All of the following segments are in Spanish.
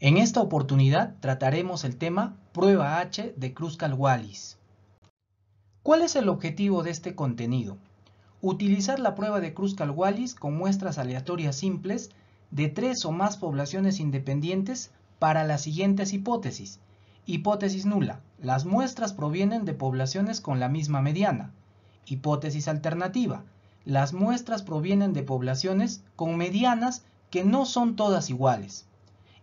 En esta oportunidad trataremos el tema Prueba H de Kruskal-Wallis. ¿Cuál es el objetivo de este contenido? Utilizar la prueba de Kruskal-Wallis con muestras aleatorias simples de tres o más poblaciones independientes para las siguientes hipótesis. Hipótesis nula. Las muestras provienen de poblaciones con la misma mediana. Hipótesis alternativa. Las muestras provienen de poblaciones con medianas que no son todas iguales.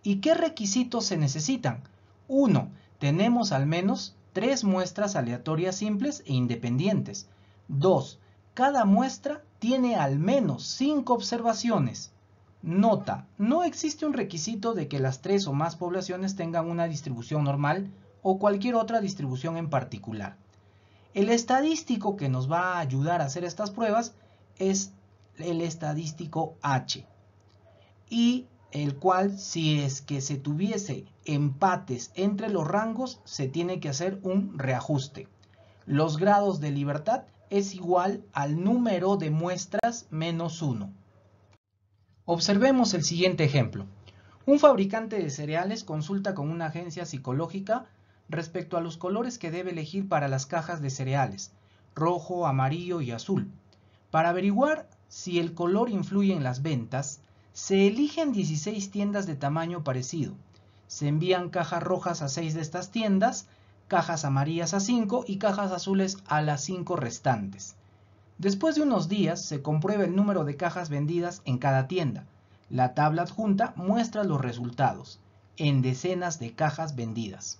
¿Y qué requisitos se necesitan? 1. Tenemos al menos tres muestras aleatorias simples e independientes. 2. Cada muestra tiene al menos 5 observaciones. Nota, no existe un requisito de que las tres o más poblaciones tengan una distribución normal o cualquier otra distribución en particular. El estadístico que nos va a ayudar a hacer estas pruebas es el estadístico H. Y el cual si es que se tuviese empates entre los rangos, se tiene que hacer un reajuste. Los grados de libertad es igual al número de muestras menos 1. Observemos el siguiente ejemplo. Un fabricante de cereales consulta con una agencia psicológica respecto a los colores que debe elegir para las cajas de cereales, rojo, amarillo y azul. Para averiguar si el color influye en las ventas, se eligen 16 tiendas de tamaño parecido. Se envían cajas rojas a 6 de estas tiendas, cajas amarillas a 5 y cajas azules a las 5 restantes. Después de unos días se comprueba el número de cajas vendidas en cada tienda. La tabla adjunta muestra los resultados, en decenas de cajas vendidas.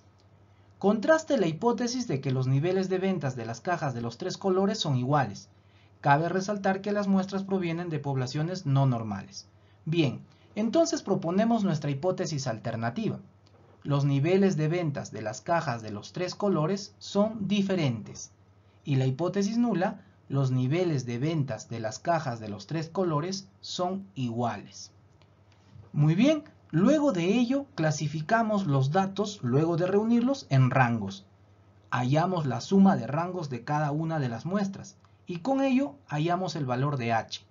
Contraste la hipótesis de que los niveles de ventas de las cajas de los tres colores son iguales. Cabe resaltar que las muestras provienen de poblaciones no normales. Bien, entonces proponemos nuestra hipótesis alternativa. Los niveles de ventas de las cajas de los tres colores son diferentes. Y la hipótesis nula, los niveles de ventas de las cajas de los tres colores son iguales. Muy bien, luego de ello clasificamos los datos, luego de reunirlos, en rangos. Hallamos la suma de rangos de cada una de las muestras y con ello hallamos el valor de h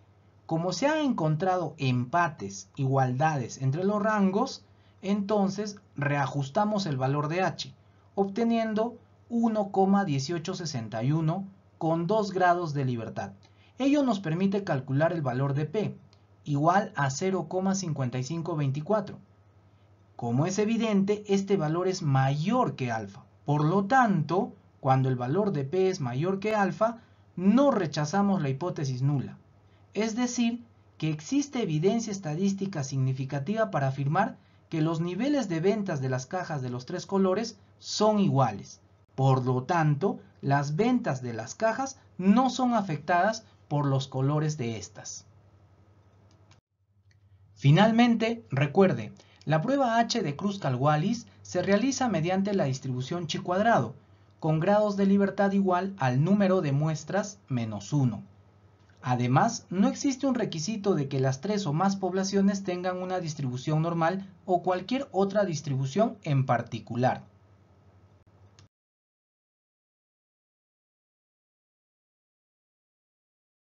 como se han encontrado empates, igualdades entre los rangos, entonces reajustamos el valor de h, obteniendo 1,1861 con 2 grados de libertad. Ello nos permite calcular el valor de P, igual a 0,5524. Como es evidente, este valor es mayor que alfa. Por lo tanto, cuando el valor de P es mayor que alfa, no rechazamos la hipótesis nula es decir, que existe evidencia estadística significativa para afirmar que los niveles de ventas de las cajas de los tres colores son iguales. Por lo tanto, las ventas de las cajas no son afectadas por los colores de estas. Finalmente, recuerde, la prueba H de Kruskal-Wallis se realiza mediante la distribución chi cuadrado, con grados de libertad igual al número de muestras menos 1. Además, no existe un requisito de que las tres o más poblaciones tengan una distribución normal o cualquier otra distribución en particular.